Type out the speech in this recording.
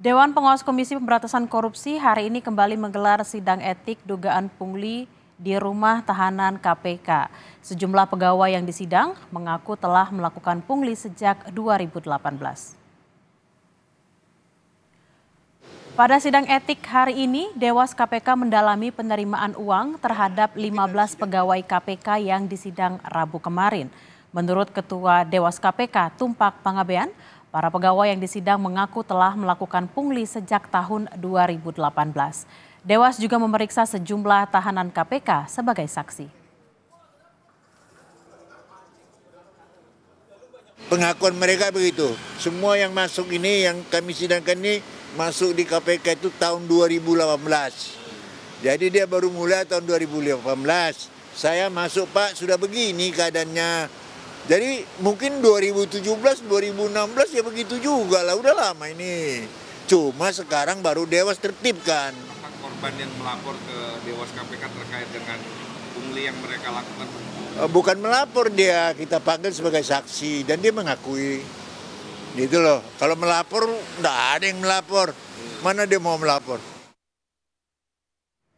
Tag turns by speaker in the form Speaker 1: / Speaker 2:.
Speaker 1: Dewan Pengawas Komisi Pemberantasan Korupsi hari ini kembali menggelar sidang etik dugaan pungli di rumah tahanan KPK. Sejumlah pegawai yang disidang mengaku telah melakukan pungli sejak 2018. Pada sidang etik hari ini, Dewas KPK mendalami penerimaan uang terhadap 15 pegawai KPK yang disidang Rabu kemarin. Menurut Ketua Dewas KPK Tumpak Pangabean, Para pegawai yang disidang mengaku telah melakukan pungli sejak tahun 2018. Dewas juga memeriksa sejumlah tahanan KPK sebagai saksi.
Speaker 2: Pengakuan mereka begitu. Semua yang masuk ini yang kami sidangkan ini masuk di KPK itu tahun 2018. Jadi dia baru mulai tahun 2018. Saya masuk Pak sudah begini keadaannya jadi mungkin 2017, 2016 ya begitu juga lah, udah lama ini. Cuma sekarang baru Dewas tertib kan.
Speaker 3: korban yang melapor ke Dewas KPK terkait dengan pungli yang mereka lakukan? Eh,
Speaker 2: bukan melapor dia, kita panggil sebagai saksi dan dia mengakui. Gitu loh, kalau melapor nggak ada yang melapor. Hmm. Mana dia mau melapor?